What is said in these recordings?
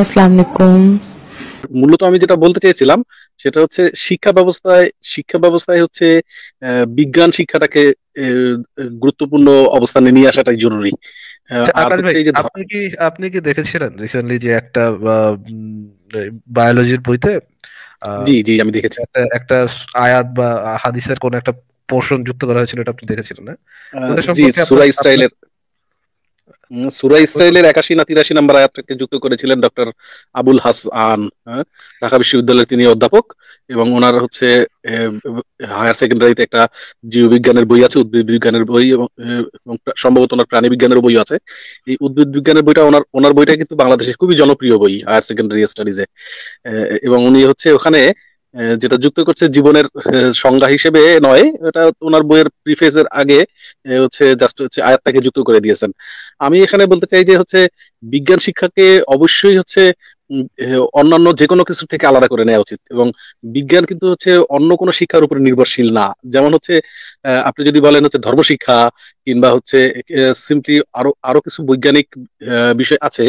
আসসালামু মূলত আমি যেটা বলতে চেয়েছিলাম সেটা হচ্ছে শিক্ষা ব্যবস্থায় শিক্ষা ব্যবস্থায় হচ্ছে বিজ্ঞান শিক্ষাটাকে গুরুত্বপূর্ণ অবস্থানে নিয়ে আসাটাই জরুরি আপনি কি আপনি কি দেখেছিলেন রিসেন্টলি যে একটা বায়োলজির বইতে জি জি আমি দেখেছি একটা আয়াত বা হাদিসের কোন একটা পোর্শন যুক্ত করা হয়েছিল এটা আপনি দেখেছিলেন না জি সূরা সুরা ইসরায়েলের একাশি না তিরাশি নাম্বার আয়াতকে যুক্ত করেছিলেন ডক্টর আবুল হাসান হ্যাঁ? ঢাকা বিশ্ববিদ্যালয়ের তিনি অধ্যাপক এবং ওনার হচ্ছে হায়ার সেকেন্ডারিতে একটা জীববিজ্ঞানের বই আছে উদ্ভিদ বিজ্ঞানের বই এবং সম্ভবত ওনার প্রাণী বিজ্ঞানের বই আছে এই উদ্ভিদ বিজ্ঞানের বইটা ওনার ওনার বইটা কিন্তু বাংলাদেশে খুবই জনপ্রিয় বই হায়ার সেকেন্ডারি স্টাডিজে এবং উনি হচ্ছে ওখানে যেটা যুক্ত করছে জীবনের সংজ্ঞা হিসেবে নয় এটা ওনার বইয়ের প্রিফেসের আগে হচ্ছে জাস্ট হচ্ছে আয়াতটাকে যুক্ত করে দিয়েছেন আমি এখানে বলতে চাই যে হচ্ছে বিজ্ঞান শিক্ষাকে অবশ্যই হচ্ছে অন্যান্য যে কোনো কিছু থেকে আলাদা করে নেওয়া উচিত এবং বিজ্ঞান কিন্তু হচ্ছে অন্য কোনো শিক্ষার উপরে নির্ভরশীল না যেমন হচ্ছে আপনি যদি বলেন হচ্ছে ধর্ম শিক্ষা কিংবা হচ্ছে সিম্পলি আরো আরো কিছু বৈজ্ঞানিক বিষয় আছে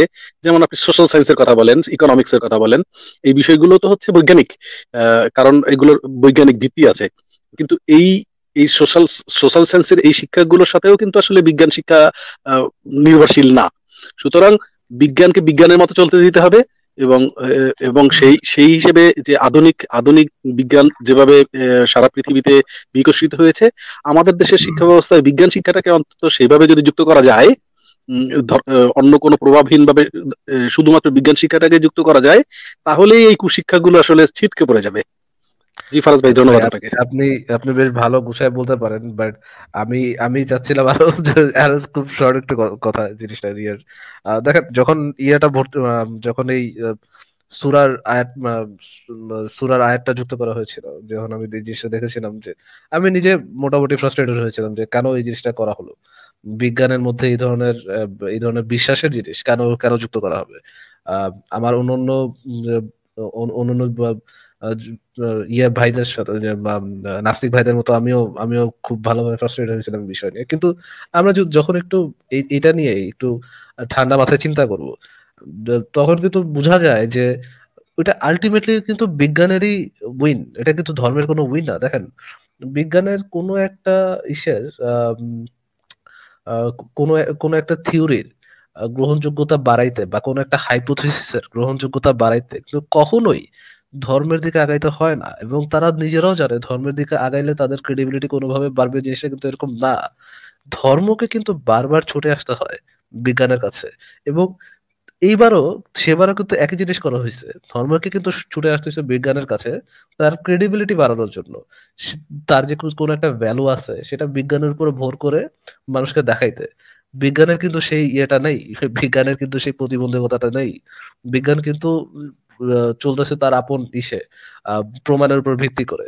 যেমন আপনি সোশ্যাল সায়েন্সের কথা বলেন ইকোনমিক্স এর কথা বলেন এই বিষয়গুলো তো হচ্ছে বৈজ্ঞানিক কারণ এগুলোর বৈজ্ঞানিক ভিত্তি আছে কিন্তু এই এই সোশ্যাল সোশ্যাল সায়েন্সের এই শিক্ষাগুলোর সাথেও কিন্তু আসলে বিজ্ঞান শিক্ষা নির্ভরশীল না সুতরাং বিজ্ঞানকে বিজ্ঞানের মতো চলতে দিতে হবে এবং এবং সেই সেই হিসেবে যে আধুনিক আধুনিক বিজ্ঞান যেভাবে সারা পৃথিবীতে বিকশিত হয়েছে আমাদের দেশের শিক্ষা ব্যবস্থায় বিজ্ঞান শিক্ষাটাকে অন্তত সেইভাবে যদি যুক্ত করা যায় অন্য কোন প্রভাবহীন ভাবে শুধুমাত্র বিজ্ঞান শিক্ষাটাকে যুক্ত করা যায় তাহলেই এই কুশিক্ষাগুলো আসলে ছিটকে পড়ে যাবে জি ফারাজ ভাই ধন্যবাদ আপনাকে আপনি আপনি বেশ ভালো গুছায় বলতে পারেন বাট আমি আমি চাচ্ছিলাম আরো আরো খুব শর্ট কথা জিনিসটা ইয়ার দেখেন যখন ইয়াটা ভর্তি যখন এই সুরার আয়াত সুরার আয়াতটা যুক্ত করা হয়েছিল যখন আমি এই জিনিসটা দেখেছিলাম যে আমি নিজে মোটামুটি ফ্রাস্ট্রেটেড হয়েছিলাম যে কেন এই জিনিসটা করা হলো বিজ্ঞানের মধ্যে এই ধরনের এই ধরনের বিশ্বাসের জিনিস কেন কেন যুক্ত করা হবে আমার অন্যান্য অন্যান্য ইয়ে ভাইদের সাথে নাস্তিক ভাইদের মতো আমিও আমিও খুব ভালোভাবে ফ্রাস্ট্রেট হয়েছিলাম বিষয় নিয়ে কিন্তু আমরা যখন একটু এটা নিয়ে একটু ঠান্ডা মাথায় চিন্তা করব তখন কিন্তু বোঝা যায় যে ওটা আলটিমেটলি কিন্তু বিজ্ঞানেরই উইন এটা কিন্তু ধর্মের কোনো উইন না দেখেন বিজ্ঞানের কোনো একটা ইসের কোনো কোনো একটা থিওরির গ্রহণযোগ্যতা বাড়াইতে বা কোনো একটা হাইপোথিসিসের গ্রহণযোগ্যতা বাড়াইতে কিন্তু কখনোই ধর্মের দিকে আগাইতে হয় না এবং তারা নিজেরাও জানে ধর্মের দিকে আগাইলে তাদের ক্রেডিবিলিটি কোনোভাবে বাড়বে জিনিসটা কিন্তু এরকম না ধর্মকে কিন্তু বারবার ছুটে আসতে হয় বিজ্ঞানের কাছে এবং এইবারও সেবারও কিন্তু একই জিনিস করা হয়েছে ধর্মকে কিন্তু ছুটে আসতে হয়েছে বিজ্ঞানের কাছে তার ক্রেডিবিলিটি বাড়ানোর জন্য তার যে কোনো একটা ভ্যালু আছে সেটা বিজ্ঞানের উপর ভর করে মানুষকে দেখাইতে বিজ্ঞানের কিন্তু সেই ইয়েটা নেই বিজ্ঞানের কিন্তু সেই প্রতিবন্ধকতাটা নেই বিজ্ঞান কিন্তু চলতেছে তার আপন ইসে প্রমাণের উপর ভিত্তি করে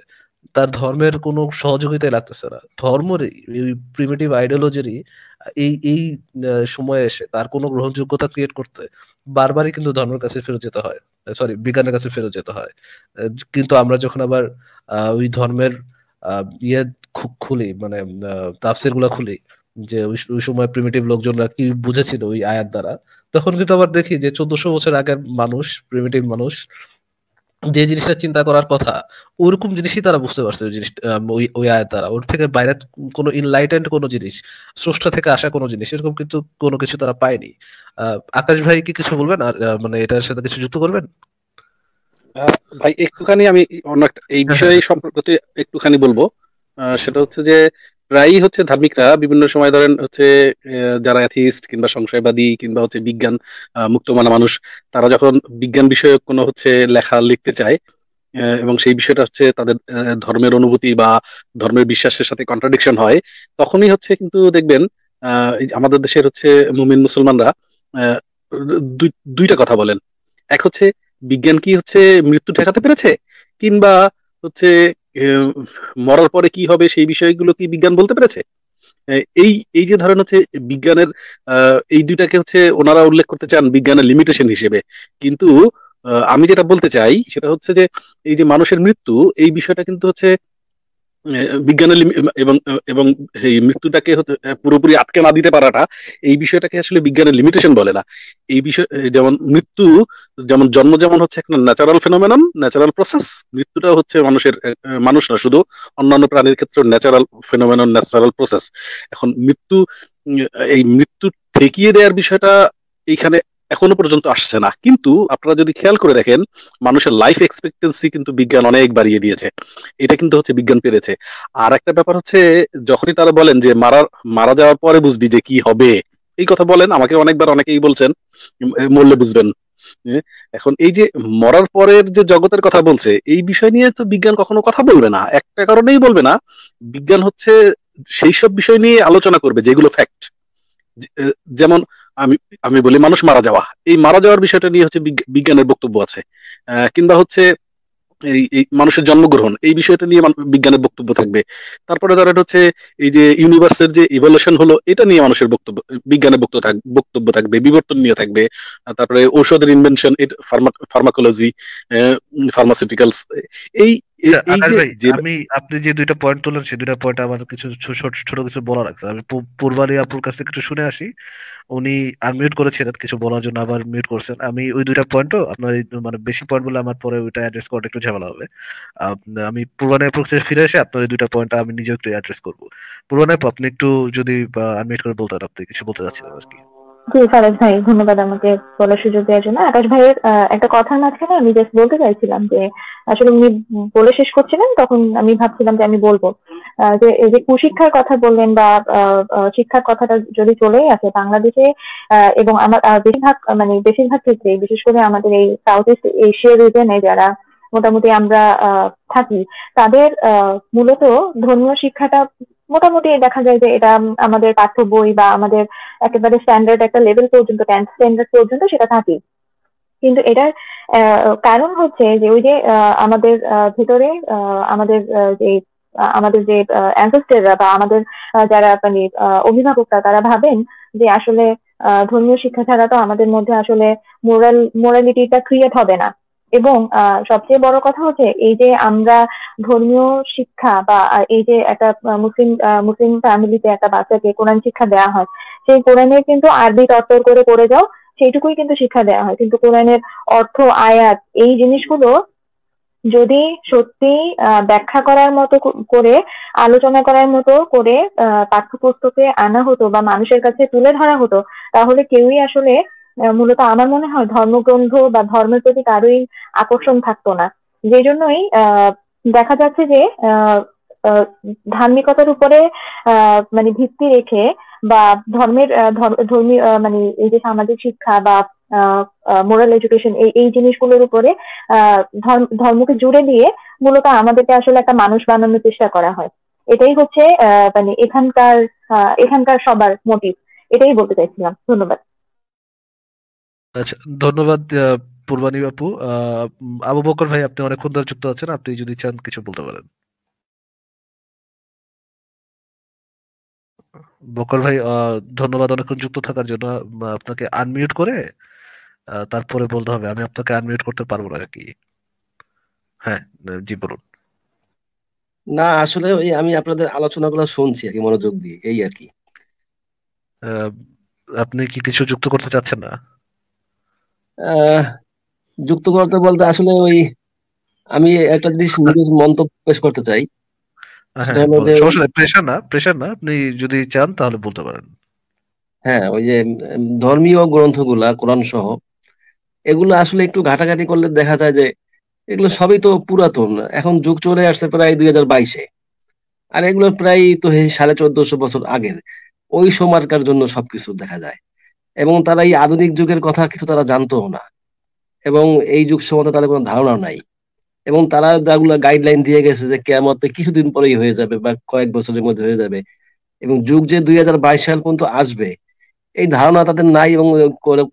তার ধর্মের কোনো সহযোগিতাই লাগতেছে না ধর্মেরই প্রিমিটিভ আইডিওলজিরই এই এই সময়ে এসে তার কোনো গ্রহণযোগ্যতা ক্রিয়েট করতে বারবারই কিন্তু ধর্মের কাছে ফেরত যেতে হয় সরি বিজ্ঞানের কাছে ফেরত যেতে হয় কিন্তু আমরা যখন আবার ওই ধর্মের ইয়ে খুলি মানে তাফসির গুলা খুলি যে ওই সময় প্রিমিটিভ লোকজনরা কি বুঝেছিল ওই আয়ার দ্বারা তখন কিন্তু আবার দেখি যে চোদ্দশো বছর আগের মানুষ প্রিমিটিভ মানুষ যে জিনিসটা চিন্তা করার কথা ওরকম জিনিসই তারা বুঝতে পারছে ওই জিনিস ওই ওই আয়ের দ্বারা ওর থেকে বাইরে কোনো ইনলাইটেন্ড কোনো জিনিস স্রষ্টা থেকে আসা কোনো জিনিস এরকম কিন্তু কোনো কিছু তারা পায়নি আকাশ ভাই কি কিছু বলবেন আর মানে এটার সাথে কিছু যুক্ত করবেন ভাই একটুখানি আমি অন্য এই বিষয়ে সম্পর্কে একটুখানি বলবো সেটা হচ্ছে যে প্রায়ই হচ্ছে ধার্মিকরা বিভিন্ন সময় ধরেন হচ্ছে যারা অ্যাথিস্ট কিংবা সংশয়বাদী কিংবা হচ্ছে বিজ্ঞান মুক্ত মানা মানুষ তারা যখন বিজ্ঞান বিষয়ক কোনো হচ্ছে লেখা লিখতে চায় এবং সেই বিষয়টা হচ্ছে তাদের ধর্মের অনুভূতি বা ধর্মের বিশ্বাসের সাথে কন্ট্রাডিকশন হয় তখনই হচ্ছে কিন্তু দেখবেন আমাদের দেশের হচ্ছে মুমিন মুসলমানরা দুইটা কথা বলেন এক হচ্ছে বিজ্ঞান কি হচ্ছে মৃত্যু ঠেকাতে পেরেছে কিংবা হচ্ছে মরার পরে কি হবে সেই বিষয়গুলো কি বিজ্ঞান বলতে পেরেছে এই এই যে ধরেন হচ্ছে বিজ্ঞানের এই দুইটাকে হচ্ছে ওনারা উল্লেখ করতে চান বিজ্ঞানের লিমিটেশন হিসেবে কিন্তু আমি যেটা বলতে চাই সেটা হচ্ছে যে এই যে মানুষের মৃত্যু এই বিষয়টা কিন্তু হচ্ছে বিজ্ঞানের এবং এবং এই মৃত্যুটাকে পুরোপুরি আটকে না দিতে পারাটা এই বিষয়টাকে আসলে বিজ্ঞানের লিমিটেশন বলে না এই বিষয় যেমন মৃত্যু যেমন জন্ম যেমন হচ্ছে একটা ন্যাচারাল ফেনোমেনন ন্যাচারাল প্রসেস মৃত্যুটা হচ্ছে মানুষের মানুষ না শুধু অন্যান্য প্রাণীর ক্ষেত্রে ন্যাচারাল ফেনোমেনন ন্যাচারাল প্রসেস এখন মৃত্যু এই মৃত্যু ঠেকিয়ে দেওয়ার বিষয়টা এইখানে এখনো পর্যন্ত আসছে না কিন্তু আপনারা যদি খেয়াল করে দেখেন মানুষের লাইফ এক্সপেক্টেন্সি কিন্তু বিজ্ঞান অনেক বাড়িয়ে দিয়েছে এটা কিন্তু হচ্ছে বিজ্ঞান পেরেছে আর একটা ব্যাপার হচ্ছে যখনই তারা বলেন যে মারা মারা যাওয়ার পরে বুঝবি যে কি হবে এই কথা বলেন আমাকে অনেকবার অনেকেই বলছেন মূল্য বুঝবেন এখন এই যে মরার পরের যে জগতের কথা বলছে এই বিষয় নিয়ে তো বিজ্ঞান কখনো কথা বলবে না একটা কারণেই বলবে না বিজ্ঞান হচ্ছে সেই সব বিষয় নিয়ে আলোচনা করবে যেগুলো ফ্যাক্ট যেমন আমি আমি বলি মানুষ মারা যাওয়া এই মারা যাওয়ার বিষয়টা নিয়ে হচ্ছে বিজ্ঞানের বক্তব্য আছে কিংবা হচ্ছে এই মানুষের জন্মগ্রহণ এই বিষয়টা নিয়ে বিজ্ঞানের বক্তব্য থাকবে তারপরে ধরেন হচ্ছে এই যে ইউনিভার্সের যে ইভলিউশন হলো এটা নিয়ে মানুষের বক্তব্য বিজ্ঞানের বক্তব্য বক্তব্য থাকবে বিবর্তন নিয়ে থাকবে তারপরে ঔষধের ইনভেনশন ফার্মাকোলজি ফার্মাসিউটিক্যালস এই আমি আপনি যে দুইটা পয়েন্ট দুইটা পয়েন্ট আমার কিছু ছোট ছোট কিছু বলার আমি পূর্বালি আপুর কাছ থেকে একটু শুনে আসি উনি আনমিউট করেছিলেন কিছু বলার জন্য আবার মিউট করছেন আমি ওই দুইটা পয়েন্টও আপনার মানে বেশি পয়েন্ট বলে আমার পরে ওইটা অ্যাড্রেস করাটা একটু ঝামেলা হবে আমি পূর্বানি আপুর কাছে ফিরে এসে আপনার এই দুইটা পয়েন্ট আমি নিজে একটু অ্যাড্রেস করবো পূর্বানি আপু আপনি একটু যদি আনমিউট করে বলতেন আপনি কিছু বলতে চাচ্ছিলেন আর কি জি ফারাজ ভাই ধন্যবাদ আমাকে বলার সুযোগ দেওয়ার জন্য আকাশ ভাইয়ের একটা কথার মাঝখানে আমি জাস্ট বলতে চাইছিলাম যে আসলে উনি বলে শেষ করছিলেন তখন আমি ভাবছিলাম যে আমি বলবো যে এই যে কুশিক্ষার কথা বললেন বা শিক্ষার কথাটা যদি চলেই আছে বাংলাদেশে এবং আমার বেশিরভাগ মানে বেশিরভাগ ক্ষেত্রে বিশেষ করে আমাদের এই সাউথ ইস্ট এশিয়া রিজনে যারা মোটামুটি আমরা থাকি তাদের মূলত ধর্মীয় শিক্ষাটা মোটামুটি দেখা যায় যে এটা আমাদের পাঠ্য বই বা আমাদের একেবারে স্ট্যান্ডার্ড একটা লেভেল পর্যন্ত টেন্থ স্ট্যান্ডার্ড পর্যন্ত সেটা থাকে কিন্তু এটার কারণ হচ্ছে যে ওই যে আমাদের ভিতরে আমাদের যে আমাদের যে অ্যানসেস্টাররা বা আমাদের যারা মানে অভিভাবকরা তারা ভাবেন যে আসলে ধর্মীয় শিক্ষা ছাড়া তো আমাদের মধ্যে আসলে মোরাল মোরালিটিটা ক্রিয়েট হবে না এবং সবচেয়ে বড় কথা হচ্ছে এই যে আমরা ধর্মীয় শিক্ষা বা এই যে একটা মুসলিম মুসলিম ফ্যামিলিতে একটা বাচ্চাকে কোরআন শিক্ষা দেওয়া হয় সেই কোরআনের কিন্তু আরবি তত্তর করে করে যাও সেইটুকুই কিন্তু শিক্ষা দেওয়া হয় কিন্তু কোরআনের অর্থ আয়াত এই জিনিসগুলো যদি সত্যি ব্যাখ্যা করার মতো করে আলোচনা করার মতো করে আহ পাঠ্যপুস্তকে আনা হতো বা মানুষের কাছে তুলে ধরা হতো তাহলে কেউই আসলে মূলত আমার মনে হয় ধর্মগ্রন্থ বা ধর্মের প্রতি কারোই আকর্ষণ থাকতো না যে জন্যই দেখা যাচ্ছে যে ধার্মিকতার উপরে মানে ভিত্তি রেখে বা ধর্মের ধর্মীয় মানে এই যে সামাজিক শিক্ষা বা মোরাল এডুকেশন এই এই জিনিসগুলোর উপরে ধর্মকে জুড়ে দিয়ে মূলত আমাদেরকে আসলে একটা মানুষ বানানোর চেষ্টা করা হয় এটাই হচ্ছে মানে এখানকার এখানকার সবার মোটিভ এটাই বলতে চাইছিলাম ধন্যবাদ আচ্ছা ধন্যবাদ আবু বকর ভাই আপনি যুক্ত আছেন আপনি যদি চান কিছু বলতে পারেন বকর ভাই ধন্যবাদ অনেকক্ষণ যুক্ত থাকার জন্য আপনাকে আনমিউট করে তারপরে বলতে হবে আমি আপনাকে আনমিউট করতে পারবো না কি হ্যাঁ জি বলুন না আসলে ওই আমি আপনাদের আলোচনাগুলো শুনছি আর কি মনোযোগ দিয়ে এই আর কি আহ, আপনি কি কিছু যুক্ত করতে চাচ্ছেন না যুক্ত করতে বলতে আসলে ওই আমি একটা জিনিস নিজের মন্তব্য পেশ করতে চাই প্রেশার হ্যাঁ, না প্রেশার না আপনি যদি চান তাহলে বলতে পারেন হ্যাঁ ওই যে ধর্মীয় গ্রন্থগুলা কোরআন সহ এগুলো আসলে একটু ঘাটাঘাটি করলে দেখা যায় যে এগুলো সবই তো পুরাতন এখন যুগ চলে আসছে প্রায় দুই হাজার বাইশে আর এগুলো প্রায় তো সাড়ে চোদ্দশো বছর আগের ওই সময়কার জন্য সবকিছু দেখা যায় এবং তারা এই আধুনিক যুগের কথা কিছু তারা জানতো না এবং এই যুগ সম্বন্ধে তাদের কোনো ধারণা নাই এবং তারা যাগুলো গাইডলাইন দিয়ে গেছে যে কেমতে কিছুদিন পরেই হয়ে যাবে বা কয়েক বছরের মধ্যে হয়ে যাবে এবং যুগ যে দুই হাজার বাইশ সাল পর্যন্ত আসবে এই ধারণা তাদের নাই এবং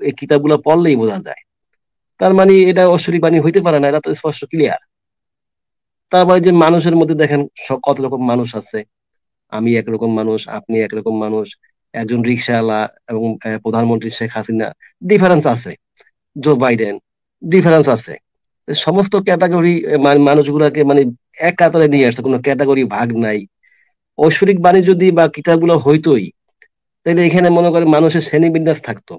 এই কিতাবগুলো পড়লেই বোঝা যায় তার মানে এটা অশ্বরী বাণী হইতে পারে না এটা তো স্পষ্ট ক্লিয়ার তারপরে যে মানুষের মধ্যে দেখেন কত রকম মানুষ আছে আমি একরকম মানুষ আপনি একরকম মানুষ একজন রিক্সাওয়ালা এবং প্রধানমন্ত্রী শেখ হাসিনা ডিফারেন্স আছে জো বাইডেন ডিফারেন্স আছে সমস্ত ক্যাটাগরি মানুষগুলাকে মানে এক কাতারে নিয়ে আসছে কোনো ক্যাটাগরি ভাগ নাই ঐশ্বরিক বাণী যদি বা কিতাবগুলো হইতোই তাহলে এখানে মনে করে মানুষের শ্রেণীবিন্যাস থাকতো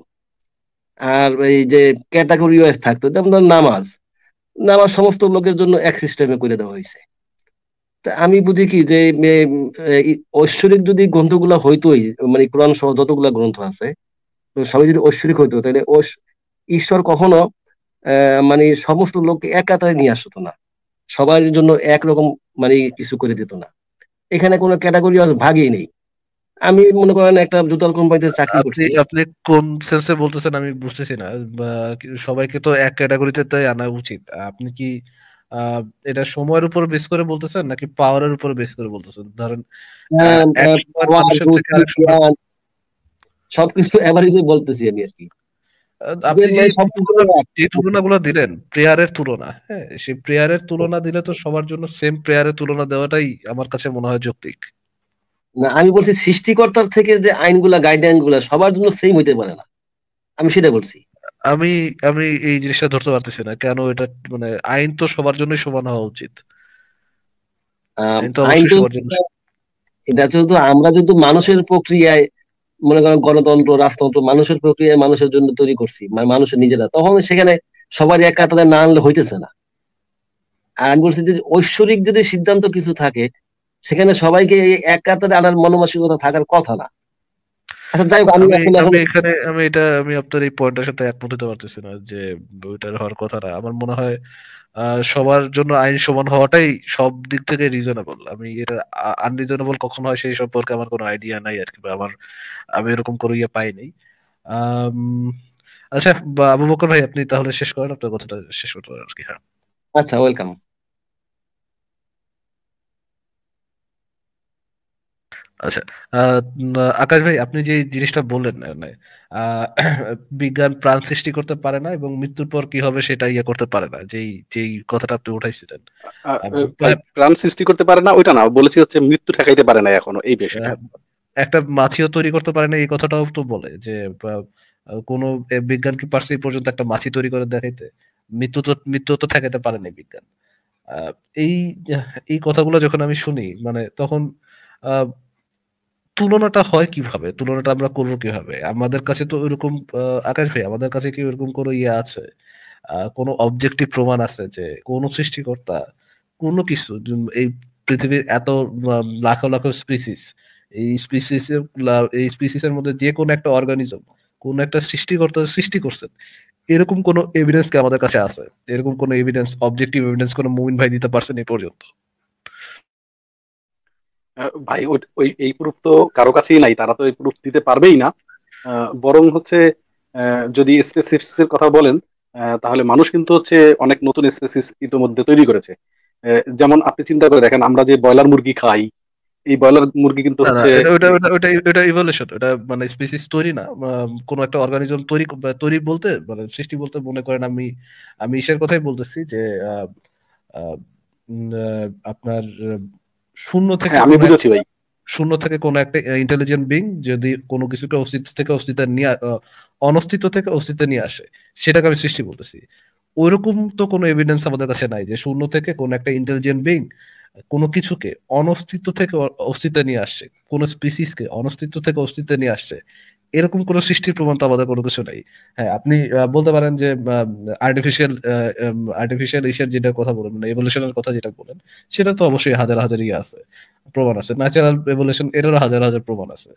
আর এই যে ক্যাটাগরি ওয়াইজ থাকতো যেমন ধর নামাজ নামাজ সমস্ত লোকের জন্য এক সিস্টেমে করে দেওয়া হয়েছে আমি বুঝি কি যে ঐশ্বরিক যদি গ্রন্থগুলা হইতোই মানে কোরআন সহ যতগুলা গ্রন্থ আছে সবই যদি ঐশ্বরিক হইতো তাহলে ঈশ্বর কখনো মানে সমস্ত লোককে এক কাতারে নিয়ে আসতো না সবার জন্য একরকম মানে কিছু করে দিত না এখানে কোনো ক্যাটাগরি ভাগই নেই আমি মনে করেন একটা জুতাল কোম্পানিতে চাকরি করছি আপনি কোন সেন্সে বলতেছেন আমি বুঝতেছি না সবাইকে তো এক ক্যাটাগরিতে তাই আনা উচিত আপনি কি এটা সময়ের উপর বেস করে বলতেছেন নাকি পাওয়ারের উপর বেস করে বলতেছেন ধরেন সবকিছু এভারেজে বলতেছি আমি আর কি তুলনাগুলো দিলেন প্রেয়ারের তুলনা হ্যাঁ সেই প্রেয়ারের তুলনা দিলে তো সবার জন্য সেম প্রেয়ারের তুলনা দেওয়াটাই আমার কাছে মনে হয় যৌক্তিক না আমি বলছি সৃষ্টিকর্তার থেকে যে আইনগুলা গাইডলাইন গুলা সবার জন্য সেম হইতে পারে না আমি সেটা বলছি আমি আমি এই জিনিসটা ধরতে পারতেছি না কেন এটা মানে আইন তো সবার জন্যই সমান হওয়া উচিত এটা যেহেতু আমরা যেহেতু মানুষের প্রক্রিয়ায় মনে করেন গণতন্ত্র রাজতন্ত্র মানুষের প্রক্রিয়ায় মানুষের জন্য তৈরি করছি মানে মানুষের নিজেরা তখন সেখানে সবার এক কাতারে না আনলে হইতেছে না আর আমি বলছি যে ঐশ্বরিক যদি সিদ্ধান্ত কিছু থাকে সেখানে সবাইকে এক কাতারে আনার মনোমাসিকতা থাকার কথা না আচ্ছা যাই হোক আমি এখানে আমি এটা আমি আপনার এই পয়েন্টের সাথে একমত হতে পারতেছি না যে হওয়ার কথা না আমার মনে হয় সবার জন্য আইন সমান হওয়াটাই সব দিক থেকে রিজনেবল আমি এটা আনরিজনেবল কখন হয় সেই সম্পর্কে আমার কোনো আইডিয়া নাই আর কি আমার আমি এরকম কোনো ইয়ে পাই নাই আচ্ছা আবু বকর ভাই আপনি তাহলে শেষ করেন আপনার কথাটা শেষ করতে পারেন আর কি হ্যাঁ আচ্ছা ওয়েলকাম আচ্ছা আকাশ ভাই আপনি যে জিনিসটা বললেন মানে, বিজ্ঞান প্রাণ সৃষ্টি করতে পারে না এবং মৃত্যুর পর কি হবে সেটা ইয়ে করতে পারে না যেই যেই কথাটা আপনি উঠাইছিলেন প্রাণ সৃষ্টি করতে পারে না ওইটা না বলেছি হচ্ছে মৃত্যু ঠেকাইতে পারে না এখনো এই বিষয়টা একটা মাছিও তৈরি করতে পারে না এই কথাটাও তো বলে যে কোন বিজ্ঞান কি পারছে পর্যন্ত একটা মাছি তৈরি করে দেখাইতে মৃত্যু তো মৃত্যু তো ঠেকাতে পারে না বিজ্ঞান এই এই কথাগুলো যখন আমি শুনি মানে তখন আহ তুলনাটা হয় কিভাবে তুলনাটা আমরা করব কিভাবে আমাদের কাছে তো এরকম আকাশ ভাই আমাদের কাছে কি এরকম কোনো ইয়ে আছে কোনো অবজেক্টিভ প্রমাণ আছে যে কোন সৃষ্টিকর্তা কোনো কিছু এই পৃথিবীর এত লাখ লাখ স্পিসিস এই স্পিসিস এই স্পিসিস এর মধ্যে যে কোনো একটা অর্গানিজম কোন একটা সৃষ্টিকর্তা সৃষ্টি করছেন এরকম কোন এভিডেন্স কি আমাদের কাছে আছে এরকম কোন এভিডেন্স অবজেক্টিভ এভিডেন্স কোন মুমিন ভাই দিতে পারছেন এই পর্যন্ত ভাই ওই এই প্রুফ তো কারো কাছেই নাই তারা তো এই প্রুফ দিতে পারবেই না বরং হচ্ছে যদি স্পেসিস এর কথা বলেন তাহলে মানুষ কিন্তু হচ্ছে অনেক নতুন স্পেসিস ইতিমধ্যে তৈরি করেছে যেমন আপনি চিন্তা করে দেখেন আমরা যে ব্রয়লার মুরগি খাই এই ব্রয়লার মুরগি কিন্তু হচ্ছে ওটা ওটা ওটা ইভলিউশন ওটা মানে স্পেসিস তৈরি না কোন একটা অর্গানিজম তৈরি তৈরি বলতে মানে সৃষ্টি বলতে মনে করেন আমি আমি ইসের কথাই বলতেছি যে আপনার শূন্য থেকে হ্যাঁ, আমি বুঝেছি ভাই শূন্য থেকে কোন একটা ইন্টেলিজেন্ট বিং যদি কোনো কিছুকে অস্তিত্ব থেকে অস্তিত্ব নিয়ে অনস্তিত্ব থেকে অস্তিত্ব নিয়ে আসে সেটাকে আমি সৃষ্টি বলতেছি ওইরকম তো কোনো এভিডেন্স আমাদের কাছে নাই যে শূন্য থেকে কোন একটা ইন্টেলিজেন্ট বিং কোনো কিছুকে অনস্তিত্ব থেকে অস্তিত্ব নিয়ে আসছে কোন স্পিসিসকে অনস্তিত্ব থেকে অস্তিত্ব নিয়ে আসছে এরকম কোন সৃষ্টির প্রমাণ তো আমাদের কোনো কিছু নাই হ্যাঁ আপনি বলতে পারেন যে আর্টিফিশিয়াল আর্টিফিশিয়াল ইসের যেটা কথা বলেন মানে এভলিউশনের কথা যেটা বলেন সেটা তো অবশ্যই হাজার হাজার ইয়ে আছে প্রমাণ আছে ন্যাচারাল এভলিউশন এটারও হাজার হাজার প্রমাণ আছে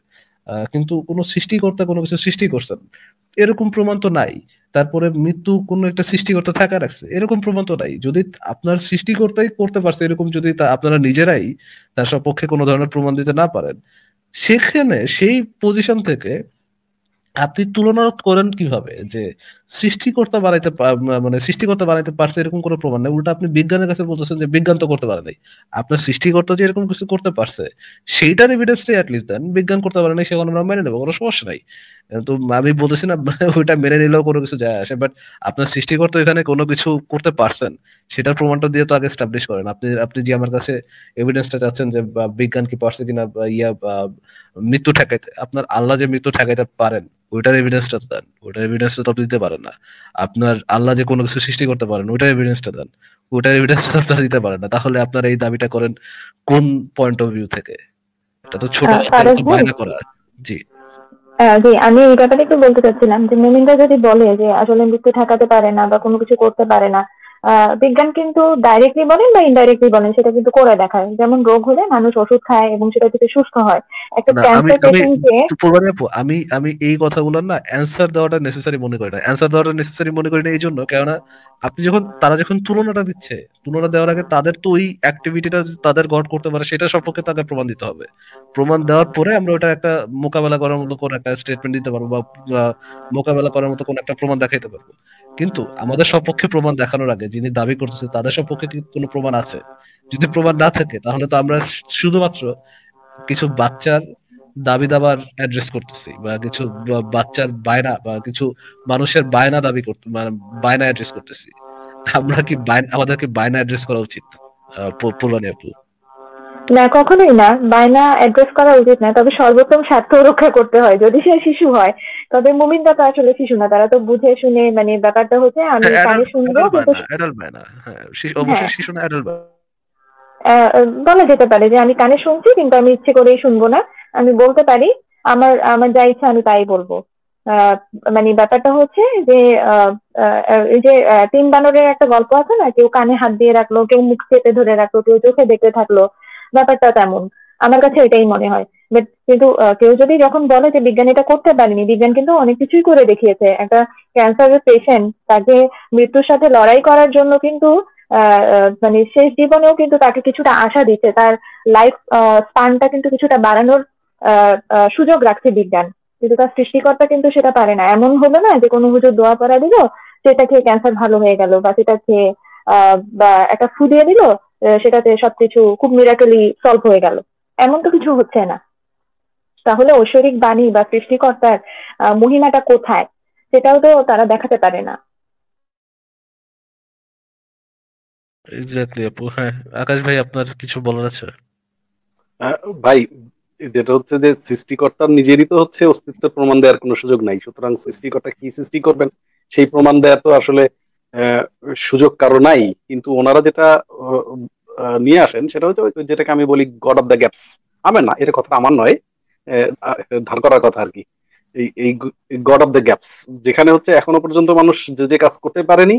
কিন্তু কোনো সৃষ্টিকর্তা কোনো কিছু সৃষ্টি করছেন এরকম প্রমাণ তো নাই তারপরে মৃত্যু কোনো একটা সৃষ্টিকর্তা থাকা রাখছে এরকম প্রমাণ তো নাই যদি আপনার সৃষ্টিকর্তাই করতে পারছে এরকম যদি আপনারা নিজেরাই তার সপক্ষে কোনো ধরনের প্রমাণ দিতে না পারেন সেখানে সেই পজিশন থেকে আপনি তুলনা করেন কিভাবে যে সৃষ্টিকর্তা বাড়াইতে মানে সৃষ্টিকর্তা বাড়াইতে পারছে এরকম কোনো প্রমাণ নেই উল্টা আপনি বিজ্ঞানের কাছে বলতেছেন যে বিজ্ঞান তো করতে পারে নাই আপনার সৃষ্টিকর্তা যে এরকম কিছু করতে পারছে সেইটার এভিডেন্সটাই অ্যাটলিস্ট দেন বিজ্ঞান করতে পারে নাই সেখানে আমরা মেনে নেবো কোনো সমস্যা নাই তো আমি বলতেছি না ওইটা মেনে নিলেও কোনো কিছু যায় আসে বাট আপনার সৃষ্টিকর্তা এখানে কোনো কিছু করতে পারছেন সেটার প্রমাণটা দিয়ে তো আগে স্টাবলিশ করেন আপনি আপনি যে আমার কাছে এভিডেন্সটা চাচ্ছেন যে বিজ্ঞান কি পারছে কিনা ইয়া মৃত্যু ঠেকাইতে আপনার আল্লাহ যে মৃত্যু ঠেকাইতে পারেন ওইটার এভিডেন্সটা দেন ওইটার এভিডেন্সটা তো দিতে পারেন না আপনার আল্লাহ যে কোনো কিছু সৃষ্টি করতে পারেন ওইটার এভিডেন্সটা দেন ওটার এভিডেন্স আপনারা দিতে পারেন না তাহলে আপনার এই দাবিটা করেন কোন পয়েন্ট অফ ভিউ থেকে এটা তো ছোট বায়না করা জি জি আমি এই ব্যাপারে একটু বলতে চাচ্ছিলাম যে মুমিনরা যদি বলে যে আসলে মৃত্যু ঠেকাতে পারে না বা কোনো কিছু করতে পারে না বিজ্ঞান কিন্তু ডাইরেক্টলি বলেন বা ইনডাইরেক্টলি বলেন সেটা কিন্তু করে দেখায় যেমন রোগ হলে মানুষ ওষুধ খায় এবং সেটা থেকে সুস্থ হয় একটা আমি আমি এই কথাগুলোর না অ্যানসার দেওয়াটা নেসেসারি মনে করি না অ্যানসার দেওয়াটা নেসেসারি মনে করি না এই জন্য কেননা আপনি যখন তারা যখন তুলনাটা দিচ্ছে তুলনা দেওয়ার আগে তাদের তো ওই অ্যাক্টিভিটিটা তাদের গড় করতে পারে সেটা সম্পর্কে তাদের প্রমাণ দিতে হবে প্রমাণ দেওয়ার পরে আমরা ওটা একটা মোকাবেলা করার মতো কোন একটা স্টেটমেন্ট দিতে পারবো বা মোকাবেলা করার মতো কোন একটা প্রমাণ দেখাইতে পারবো কিন্তু আমাদের সপক্ষে প্রমাণ দেখানোর আগে যিনি দাবি করতেছে তাদের সপক্ষে কোনো প্রমাণ আছে যদি প্রমাণ না থাকে তাহলে তো আমরা শুধুমাত্র কিছু বাচ্চার দাবি দাবার অ্যাড্রেস করতেছি বা কিছু বাচ্চার বায়না বা কিছু মানুষের বায়না দাবি করতে মানে বায়না অ্যাড্রেস করতেছি আমরা কি আমাদেরকে বায়না অ্যাড্রেস করা উচিত পূর্বানী আপু না কখনোই না বায়না অ্যাড্রেস করা উচিত না তবে সর্বোত্তম স্বার্থ রক্ষা করতে হয় যদি সে শিশু হয় তবে মুমিনরা তো আসলে শিশু না তারা তো বুঝে শুনে মানে ব্যাপারটা হচ্ছে আমি হ্যাঁ, কানে শুনবো হ্যাঁ, হ্যাঁ। শিশু না বলা যেতে পারে যে আমি কানে শুনছি কিন্তু আমি ইচ্ছে করেই শুনবো না আমি বলতে পারি আমার আমার যা ইচ্ছা আমি তাই বলবো মানে ব্যাপারটা হচ্ছে যে এই যে তিন বানরের একটা গল্প আছে না কেউ কানে হাত দিয়ে রাখলো কেউ মুখ চেপে ধরে রাখলো কেউ চোখে দেখতে থাকলো ব্যাপারটা তেমন আমার কাছে এটাই মনে হয় বাট কিন্তু কেউ যদি যখন বলে যে বিজ্ঞান এটা করতে পারেনি বিজ্ঞান কিন্তু অনেক কিছুই করে দেখিয়েছে একটা ক্যান্সারের পেশেন্ট তাকে মৃত্যুর সাথে লড়াই করার জন্য কিন্তু মানে শেষ জীবনেও কিন্তু তাকে কিছুটা আশা দিচ্ছে তার লাইফ স্পানটা কিন্তু কিছুটা বাড়ানোর সুযোগ রাখছে বিজ্ঞান কিন্তু তার সৃষ্টিকর্তা কিন্তু সেটা পারে না এমন হলো না যে কোনো হুজুর দোয়া পড়া দিল সেটা খেয়ে ক্যান্সার ভালো হয়ে গেল বা সেটা খেয়ে বা একটা ফুদিয়ে দিল সেটাতে সবকিছু খুব মিরাকলি সলভ হয়ে গেল এমন তো কিছু হচ্ছে না তাহলে ঐশ্বরিক বাণী বা সৃষ্টিকর্তার মহিমাটা কোথায় সেটাও তো তারা দেখাতে পারে না এক্স্যাক্টলি আপু হ্যাঁ আকাশ ভাই আপনার কিছু বলার আছে ভাই যেটা হচ্ছে যে সৃষ্টিকর্তার নিজেরই তো হচ্ছে অস্তিত্বের প্রমাণ দেওয়ার কোনো সুযোগ নাই সুতরাং সৃষ্টিকর্তা কি সৃষ্টি করবেন সেই প্রমাণ দেওয়া তো আসলে সুযোগ কারো নাই কিন্তু ওনারা যেটা নিয়ে আসেন সেটা হচ্ছে যেটাকে আমি বলি গড অফ দ্য গ্যাপস আমার না এটা কথাটা আমার নয় ধার করার কথা আর কি এই গড অফ দ্য গ্যাপস যেখানে হচ্ছে এখনো পর্যন্ত মানুষ যে যে কাজ করতে পারেনি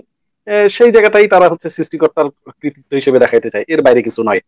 সেই জায়গাটাই তারা হচ্ছে সৃষ্টিকর্তার কৃতিত্ব হিসেবে দেখাইতে চায় এর বাইরে কিছু নয়